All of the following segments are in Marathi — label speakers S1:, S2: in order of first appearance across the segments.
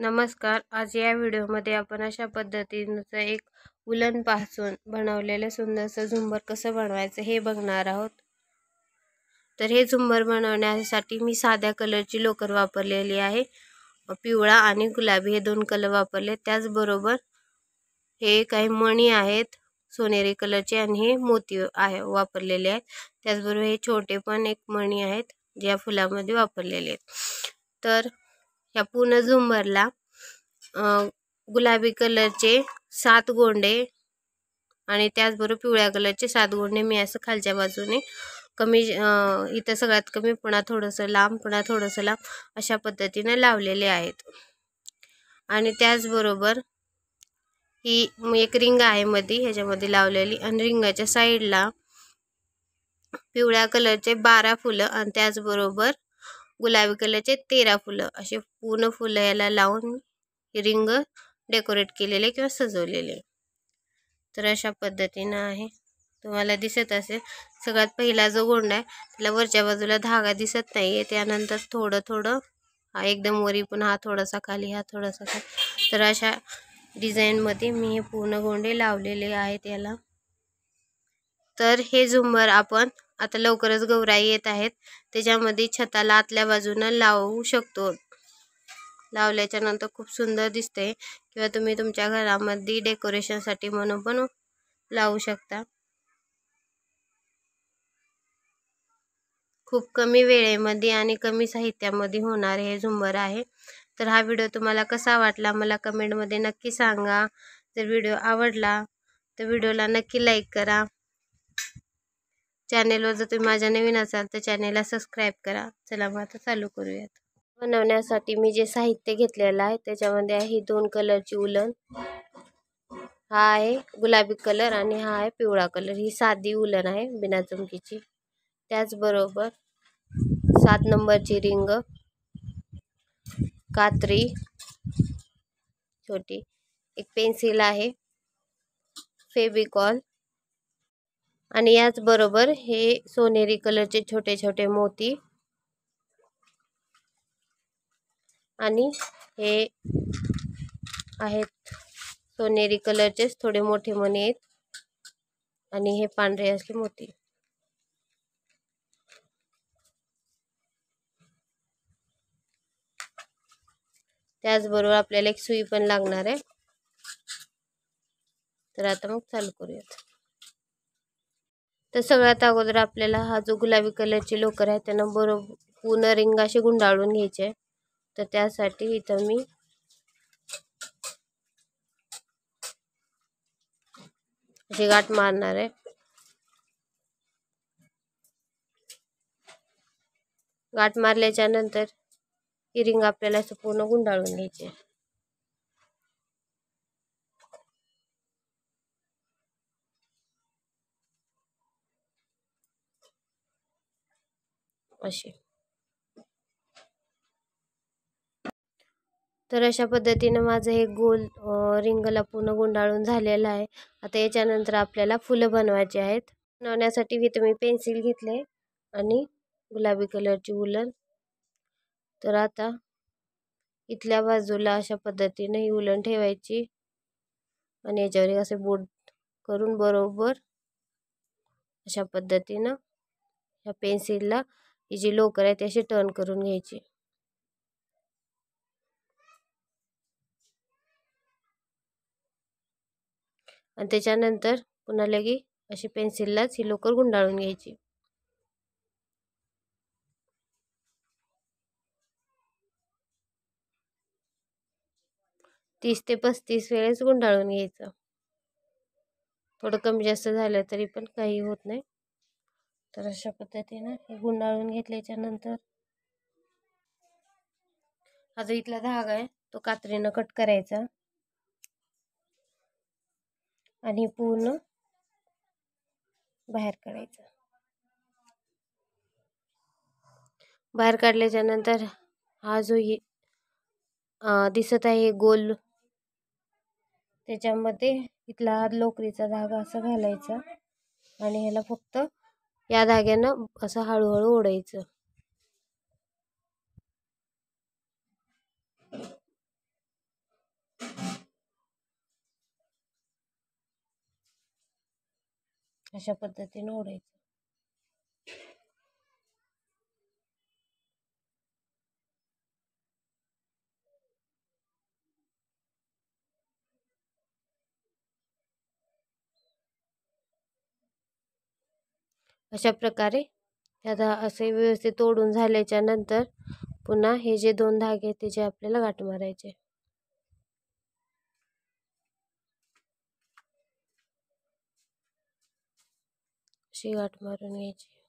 S1: नमस्कार आज या व्हिडिओमध्ये आपण अशा पद्धतीचं एक पासून बनवलेलं सुंदरसं झुंबर कसं बनवायचं हे बघणार आहोत तर हे झुंबर बनवण्यासाठी मी साध्या कलरची लोकर वापरलेली आहे पिवळा आणि गुलाबी हे दोन कलर वापरले त्याचबरोबर हे काही मणी आहेत सोनेरी कलरचे आणि हे मोती आहे वापरलेले आहेत त्याचबरोबर हे छोटे पण एक मणी आहेत ज्या फुलामध्ये वापरलेले आहेत तर ह्या पूर्ण झुंबरला गुलाबी कलरचे सात गोंडे आणि त्याचबरोबर पिवळ्या कलरचे सात गोंडे मी असं खालच्या बाजूने कमी इथं सगळ्यात कमी पुन्हा थोडंसं लांब पुन्हा थोडंसं लांब अशा पद्धतीने लावलेले आहेत आणि त्याचबरोबर ही एक रिंग आहे मध्ये ह्याच्यामध्ये लावलेली आणि रिंगाच्या साईडला पिवळ्या कलरचे बारा फुलं आणि त्याचबरोबर गुलाबी कलरचे तेरा फुलं असे पूर्ण फुलं याला लावून रिंग डेकोरेट केलेले किंवा सजवलेले तर अशा पद्धतीनं आहे तुम्हाला दिसत असेल सगळ्यात पहिला जो गोंडा आहे त्याला वरच्या बाजूला धागा दिसत नाही आहे त्यानंतर थोडं थोडं हा एकदम वरी पण हा थोडासा खाली हा थोडासा खाली तर अशा डिझाईनमध्ये मी हे पूर्ण गोंडे लावलेले आहेत याला तर हे झुंबर आपण आता लवकरच गौराई येत आहेत त्याच्यामध्ये छताला आतल्या बाजूनं लावू शकतो लावल्याच्या नंतर खूप सुंदर दिसते किंवा तुम्ही तुमच्या घरामध्ये डेकोरेशनसाठी म्हणून पण लावू शकता खूप कमी वेळेमध्ये आणि कमी साहित्यामध्ये होणार हे झुंबर आहे तर हा व्हिडिओ तुम्हाला कसा वाटला मला कमेंटमध्ये नक्की सांगा जर व्हिडिओ आवडला तर व्हिडिओला नक्की लाईक करा चॅनेलवर जर तुम्ही माझ्या नवीन असाल तर चॅनेलला सबस्क्राईब करा चला मग आता चालू करूयात बनवण्यासाठी मी जे साहित्य घेतलेलं आहे त्याच्यामध्ये आहे दोन कलरची उलन हा आहे गुलाबी कलर आणि हा आहे पिवळा कलर ही साधी उलन आहे बिना चमकीची त्याचबरोबर सात नंबरची रिंग कात्री छोटी एक पेन्सिल आहे फेबिकॉल आणि याचबरोबर हे सोनेरी कलरचे छोटे छोटे मोती आणि हे आहेत सोनेरी कलरचेच थोडे मोठे मणी आहेत आणि हे पांढरे असले मोती त्याचबरोबर आपल्याला एक सुई पण लागणार आहे तर आता मग चालू करूयात तर सगळ्यात अगोदर आपल्याला हा जो गुलाबी कलरची लोकर आहे त्यांना बरोबर पूर्ण रिंगाशी गुंडाळून घ्यायचे तर त्यासाठी इथं मी अशी गाठ मारणार आहे गाठ मारल्याच्या नंतर ही रिंग आपल्याला असं पूर्ण गुंडाळून घ्यायची आहे असे तर अशा पद्धतीनं माझं हे गोल रिंगला पूर्ण गुंडाळून झालेलं आहे आता याच्यानंतर आपल्याला फुलं बनवायची आहेत बनवण्यासाठी इथे मी पेन्सिल घेतले आणि गुलाबी कलरची उलन तर आता इथल्या बाजूला अशा पद्धतीने ही उलन ठेवायची आणि याच्यावर असे बोट करून बरोबर अशा पद्धतीनं ह्या पेन्सिलला ही जी लोकर आहे ती अशी टर्न करून घ्यायची आणि त्याच्यानंतर पुन्हा लगे अशी पेन्सिललाच ही लोकर गुंडाळून घ्यायची तीस ते पस्तीस वेळेस गुंडाळून घ्यायचं थोडं कमी जास्त झालं तरी पण काही होत नाही तर अशा पद्धतीनं हे गुंडाळून घेतल्याच्यानंतर हा जो इथला धागा आहे तो कात्रीनं कट करायचा आणि पूर्ण बाहेर काढायचा बाहेर काढल्याच्या नंतर हा जो हे दिसत आहे गोल त्याच्यामध्ये इथला लोकरीचा धागा असा घालायचा आणि ह्याला फक्त या धाग्यानं असं हळूहळू ओढायचं अशा पद्धतीने ओढायचं अशा प्रकारे आता असे व्यवस्थित तोडून झाल्याच्या नंतर पुन्हा हे जे दोन धागे आहेत त्याचे आपल्याला गाठ मारायचे अशी गाठ मारून घ्यायची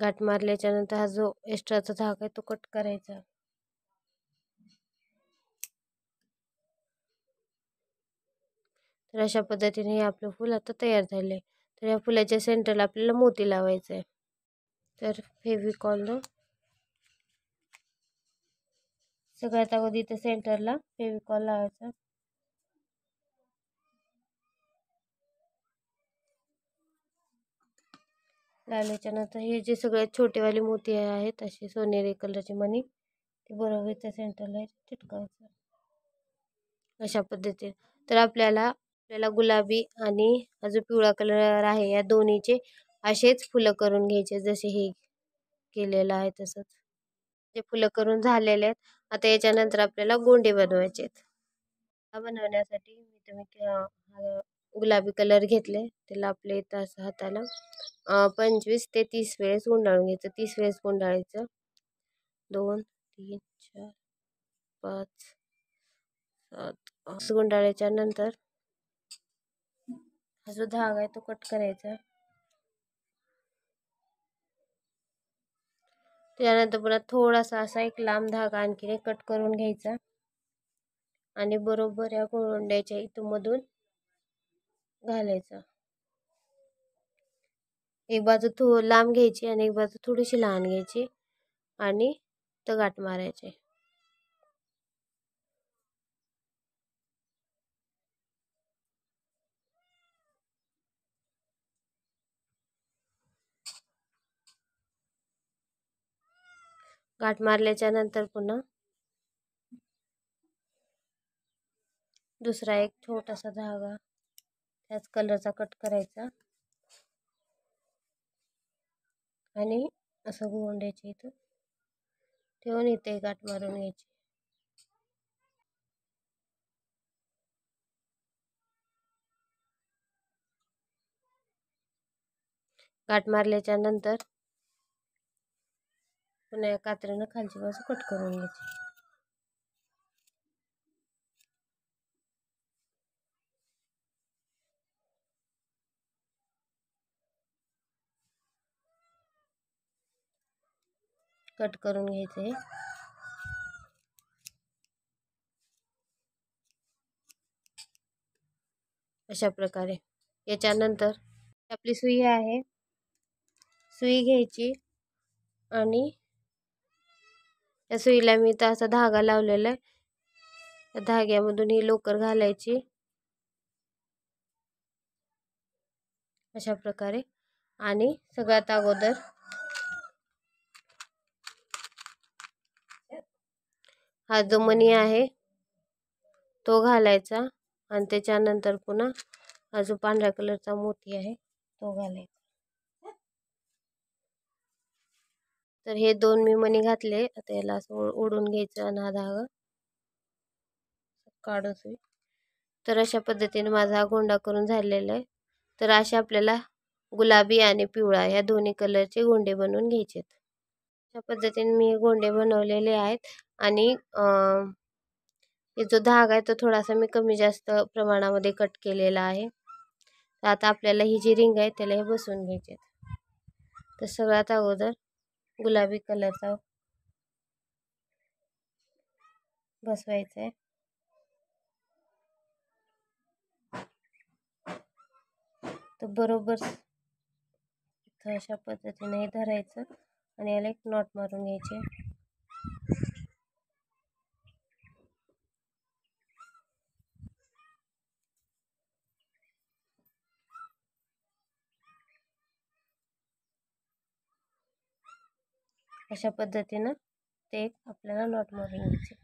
S1: घाट मारल्याच्यानंतर हा जो एक्स्ट्राचा धाक आहे तो कट करायचा तर अशा पद्धतीने हे आपलं फूल आता तयार झाले तर या फुलाच्या सेंटरला आपल्याला मोती लावायचं आहे तर फेविकॉलनं सगळ्यात अगोदर इथं सेंटरला फेविकॉल लावायचा नंतर हे जे सगळ्यात छोटेवाले मोती आहेत असे सोनेरी कलरची मणी ते बरोबर त्या सेंटरला चिटकावायचं अशा पद्धतीने तर आपल्याला आपल्याला गुलाबी आणि अजून पिवळा कलर आहे या दोन्हीचे असेच फुलं करून घ्यायचे जसे हे केलेलं आहे तसंच जे फुलं करून झालेले आहेत आता याच्यानंतर आपल्याला गोंडे बनवायचे आहेत बनवण्यासाठी मी तुम्ही गुलाबी कलर घेतले त्याला आपल्या इथं असं हाताला पंचवीस ते तीस वेळेस गुंडाळून घ्यायचं तीस वेळेस गुंडाळायचं दोन तीन चार पाच सात गुंडाळायच्या नंतर हा जो धागा आहे तो कट करायचा त्यानंतर पुन्हा थोडासा असा एक लांब धागा आणखीन एक कट करून घ्यायचा आणि बरोबर या गोंड्याच्या मधून घालायचं एक बाजू थो लांब घ्यायची आणि एक बाजू थोडीशी लहान घ्यायची आणि तर गाठ मारायचे गाठ मारल्याच्या नंतर पुन्हा दुसरा एक छोटासा धागा त्याच कलरचा कट करायचा आणि असं गोवून द्यायचे इथं ठेवून इथे गाठ मारून घ्यायची गाठ मारल्याच्या नंतर पुन्हा कात्रीनं खालची बाजू कट करून घ्यायची कट करून घ्यायचे अशा प्रकारे याच्यानंतर आपली सुई आहे सुई घ्यायची आणि या सुईला मी तर असा धागा लावलेला आहे त्या धाग्यामधून ही लोकर घालायची अशा प्रकारे आणि सगळ्यात अगोदर हा जो मणी आहे तो घालायचा आणि त्याच्यानंतर पुन्हा हा जो पांढऱ्या कलरचा मोती आहे तो घालायचा तर हे दोन मी मनी घातले आता याला असं ओढून घ्यायचं आणि हा धागा काढून तर अशा पद्धतीने माझा हा गोंडा करून झालेला आहे तर अशा आपल्याला गुलाबी आणि पिवळा या दोन्ही कलरचे गोंडे बनवून घ्यायचे आहेत अशा पद्धतीने मी गोंडे बनवलेले आहेत आणि जो धाग आहे तो थोडासा मी कमी जास्त प्रमाणामध्ये कट केलेला आहे तर आता आपल्याला ही जी रिंग आहे त्याला हे बसवून घ्यायचे तर सगळ्यात अगोदर गुलाबी कलरचा बसवायचा आहे तर बरोबर अशा पद्धतीने धरायचं आणि याला एक नॉट मारून घ्यायचे अशा पद्धतीनं ते एक आपल्याला नॉट मारून घ्यायचे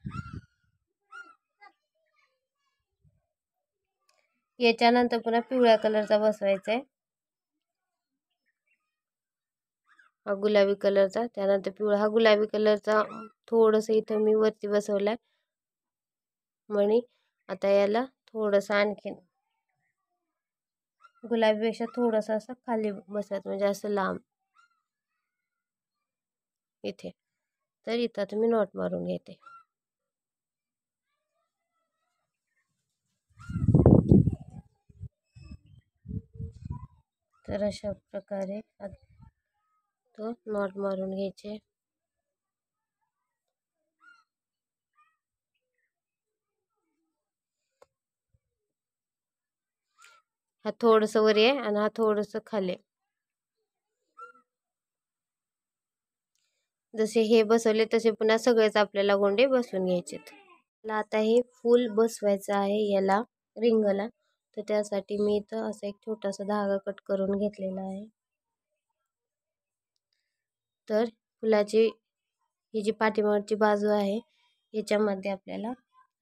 S1: याच्यानंतर पुन्हा पिवळ्या कलरचा बसवायचा आहे हा गुलाबी कलरचा त्यानंतर पिवळा हा गुलाबी कलरचा थोडंसं इथं मी वरती बसवला आहे मणी आता याला थोडंसं आणखीन गुलाबीपेक्षा थोडंसं असं खाली बसवत म्हणजे असं लांब इथे तर इथं तुम्ही नॉट मारून घेते तर अशा प्रकारे नॉट मारून घ्यायचे हा थोडस वर आहे आणि हा थोडस खाली जसे हे बसवले तसे पुन्हा सगळेच आपल्याला गोंडे बसवून घ्यायचे आता हे फूल बसवायचं आहे याला रिंगला तर त्यासाठी मी इथं असा एक छोटासा धागा कट करून घेतलेला आहे तर फुलाची ही जी पाठीमागची बाजू आहे याच्यामध्ये आपल्याला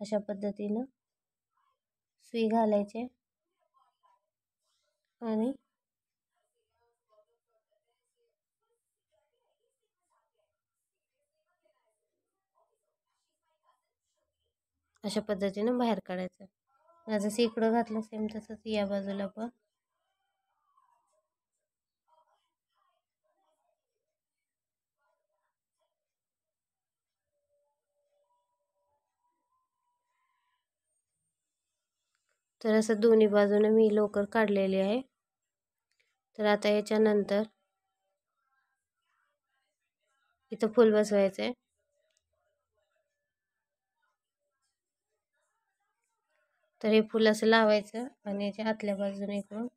S1: अशा पद्धतीनं सुई घालायचे आणि अशा पद्धतीनं बाहेर काढायचं जसं इकडं घातलं सेम तसंच या बाजूला पण तर असं दोन्ही बाजूने मी लोकर काढलेली आहे तर आता याच्यानंतर इथं फूल बसवायचं आहे तर हे फूल असं लावायचं आणि याच्या आतल्या बाजूने इकडून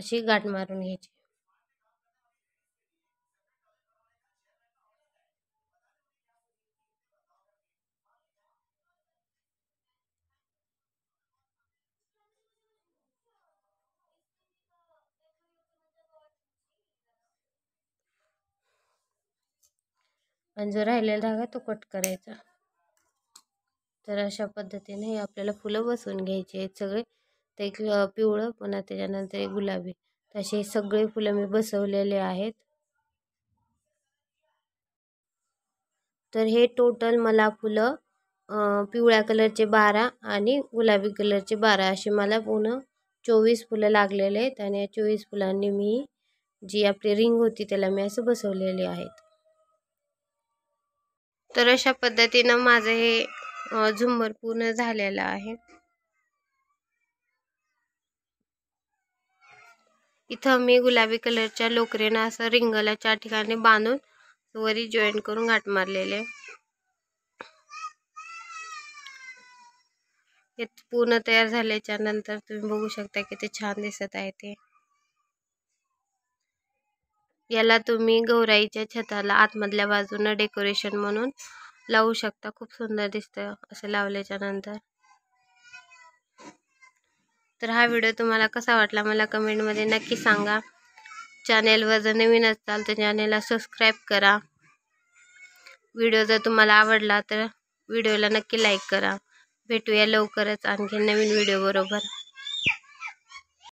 S1: अशी गाठ मारून घ्यायची आणि जो राहिलेला धागा तो कट करायचा तर अशा पद्धतीने हे आपल्याला फुलं बसवून घ्यायची आहेत सगळे ते पिवळं पुन्हा त्याच्यानंतर गुलाबी तसे सगळे फुलं मी बसवलेले आहेत तर हे टोटल मला फुलं पिवळ्या कलरचे बारा आणि गुलाबी कलरचे बारा असे मला पूर्ण चोवीस फुलं लागलेले आहेत आणि या चोवीस फुलांनी मी जी आपली रिंग होती त्याला मी असं बसवलेली आहेत तर अशा पद्धतीनं माझं हे झुंबर पूर्ण झालेलं आहे इथं मी गुलाबी कलरच्या लोकरीनं असं रिंगला चार ठिकाणी बांधून वरी जॉईंट करून गाठ मारलेले हे पूर्ण तयार झाल्याच्या नंतर तुम्ही बघू शकता ते छान दिसत आहे ते याला तुम्ही गौराईच्या छताला आतमधल्या बाजूनं डेकोरेशन म्हणून लावू शकता खूप सुंदर दिसतं असं लावल्याच्या नंतर तर हा व्हिडिओ तुम्हाला कसा वाटला मला कमेंटमध्ये नक्की सांगा चॅनेलवर जर नवीन असाल तर चॅनेलला सबस्क्राईब करा व्हिडिओ जर तुम्हाला आवडला तर व्हिडिओला नक्की लाईक करा भेटूया लवकरच आणखी नवीन व्हिडिओ बरोबर